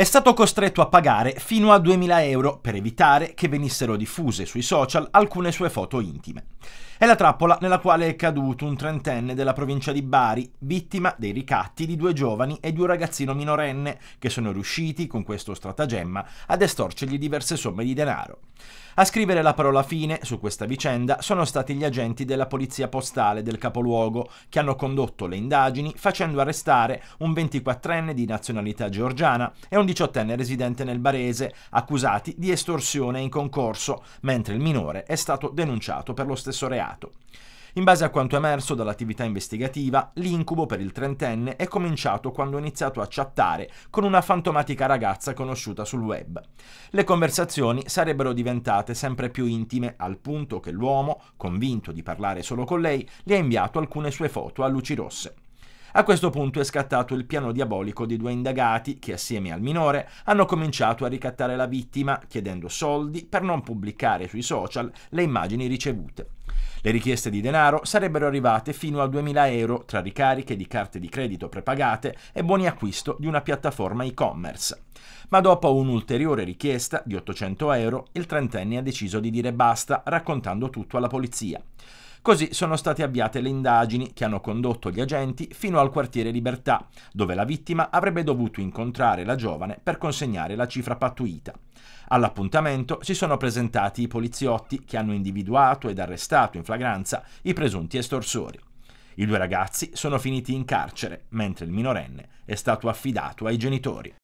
è stato costretto a pagare fino a 2000 euro per evitare che venissero diffuse sui social alcune sue foto intime. È la trappola nella quale è caduto un trentenne della provincia di Bari, vittima dei ricatti di due giovani e di un ragazzino minorenne che sono riusciti, con questo stratagemma, ad estorcergli diverse somme di denaro. A scrivere la parola fine su questa vicenda sono stati gli agenti della polizia postale del capoluogo che hanno condotto le indagini facendo arrestare un 24enne di nazionalità georgiana e un 18enne residente nel Barese accusati di estorsione in concorso, mentre il minore è stato denunciato per lo stesso reato reato. In base a quanto emerso dall'attività investigativa, l'incubo per il trentenne è cominciato quando ha iniziato a chattare con una fantomatica ragazza conosciuta sul web. Le conversazioni sarebbero diventate sempre più intime al punto che l'uomo, convinto di parlare solo con lei, le ha inviato alcune sue foto a luci rosse. A questo punto è scattato il piano diabolico di due indagati che, assieme al minore, hanno cominciato a ricattare la vittima chiedendo soldi per non pubblicare sui social le immagini ricevute. Le richieste di denaro sarebbero arrivate fino a 2.000 euro tra ricariche di carte di credito prepagate e buoni acquisto di una piattaforma e-commerce. Ma dopo un'ulteriore richiesta di 800 euro, il trentenne ha deciso di dire basta raccontando tutto alla polizia. Così sono state avviate le indagini che hanno condotto gli agenti fino al quartiere Libertà, dove la vittima avrebbe dovuto incontrare la giovane per consegnare la cifra pattuita. All'appuntamento si sono presentati i poliziotti che hanno individuato ed arrestato in flagranza i presunti estorsori. I due ragazzi sono finiti in carcere, mentre il minorenne è stato affidato ai genitori.